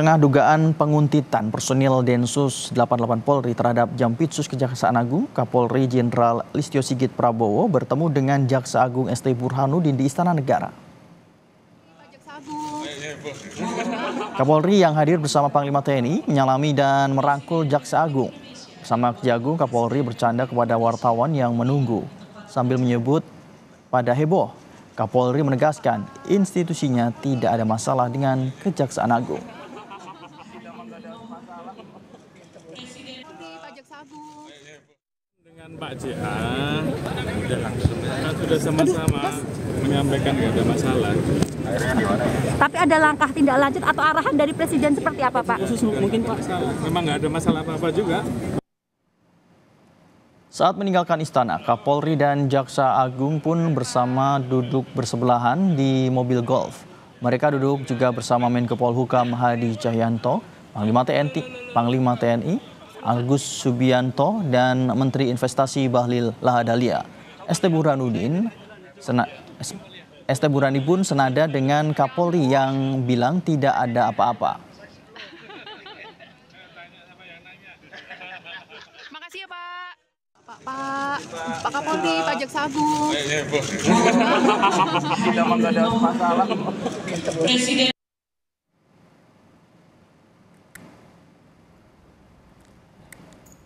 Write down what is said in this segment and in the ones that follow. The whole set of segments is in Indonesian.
tengah dugaan penguntitan personil Densus 88 Polri terhadap Jampitsus Kejaksaan Agung, Kapolri Jenderal Listio Sigit Prabowo bertemu dengan Jaksa Agung ST Burhanuddin di Istana Negara. Kapolri yang hadir bersama Panglima TNI menyalami dan merangkul Jaksa Agung. Bersama Kejagung, Kapolri bercanda kepada wartawan yang menunggu sambil menyebut pada heboh Kapolri menegaskan institusinya tidak ada masalah dengan Kejaksaan Agung. dengan Pak JA sudah langsung kita sudah sama-sama menyampaikan tidak ada masalah. Tapi ada langkah tindak lanjut atau arahan dari Presiden seperti apa Pak? Khusus mungkin Pak, memang nggak ada masalah apa-apa juga. Saat meninggalkan istana, Kapolri dan Jaksa Agung pun bersama duduk bersebelahan di mobil golf. Mereka duduk juga bersama Menko Polhukam Hadi Cahyanto, Panglima TNI, Panglima TNI Agus Subianto dan Menteri Investasi Bahlil Lahadalia. ST Burhanuddin sena, ST Burani pun senada dengan Kapolri yang bilang tidak ada apa-apa. ya Pak. Pak, Pak, Kapolri, Pak Jaksa Agung. Kita nggak ada masalah. Presiden.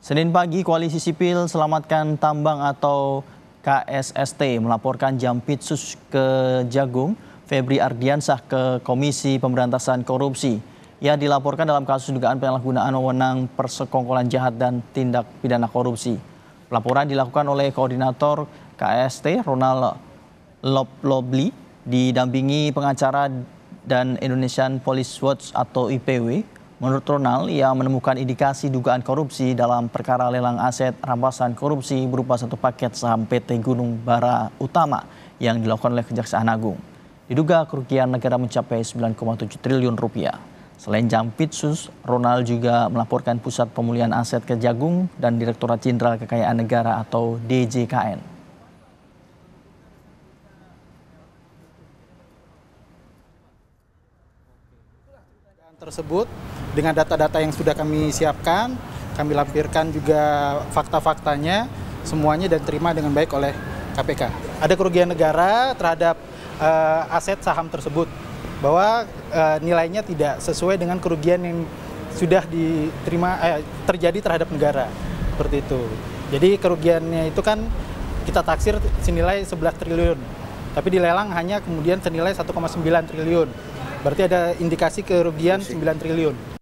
Senin pagi, Koalisi Sipil Selamatkan Tambang atau KSST melaporkan Jampitsus ke Jagung Febri Ardiansah ke Komisi Pemberantasan Korupsi. Ia dilaporkan dalam kasus dugaan penyalahgunaan wewenang persekongkolan jahat dan tindak pidana korupsi. Laporan dilakukan oleh koordinator KST Ronald Lobli didampingi pengacara dan Indonesian Police Watch atau IPW Menurut Ronald, ia menemukan indikasi dugaan korupsi dalam perkara lelang aset rampasan korupsi berupa satu paket saham PT Gunung Bara Utama yang dilakukan oleh Kejaksaan Agung. Diduga kerugian negara mencapai 9,7 triliun rupiah. Selain Jampitsus, Ronald juga melaporkan Pusat Pemulihan Aset Kejagung dan Direktorat Jenderal Kekayaan Negara atau DJKN. tersebut dengan data-data yang sudah kami siapkan, kami lampirkan juga fakta-faktanya semuanya dan terima dengan baik oleh KPK. Ada kerugian negara terhadap uh, aset saham tersebut bahwa uh, nilainya tidak sesuai dengan kerugian yang sudah diterima eh, terjadi terhadap negara seperti itu. Jadi kerugiannya itu kan kita taksir senilai 11 triliun. Tapi dilelang hanya kemudian senilai 1,9 triliun. Berarti ada indikasi kerugian 9 triliun.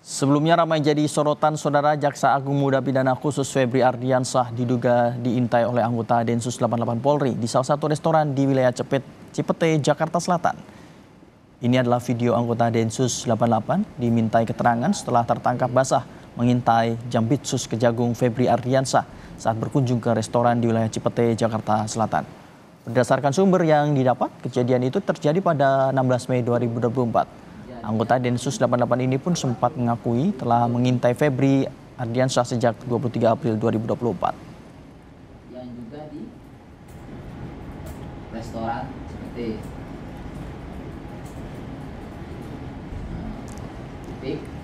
Sebelumnya ramai jadi sorotan saudara Jaksa Agung Muda Pidana Khusus Febri Ardiansah diduga diintai oleh anggota Densus 88 Polri di salah satu restoran di wilayah Cepet, Cipete, Jakarta Selatan. Ini adalah video anggota Densus 88 dimintai keterangan setelah tertangkap basah mengintai Jambitsus Kejagung Febri Ardiansah saat berkunjung ke restoran di wilayah Cipete, Jakarta Selatan. Berdasarkan sumber yang didapat, kejadian itu terjadi pada 16 Mei 2024. Anggota Densus 88 ini pun sempat mengakui telah mengintai Febri Ardiansyah sejak 23 April 2024. Yang juga di restoran seperti empat. Eh,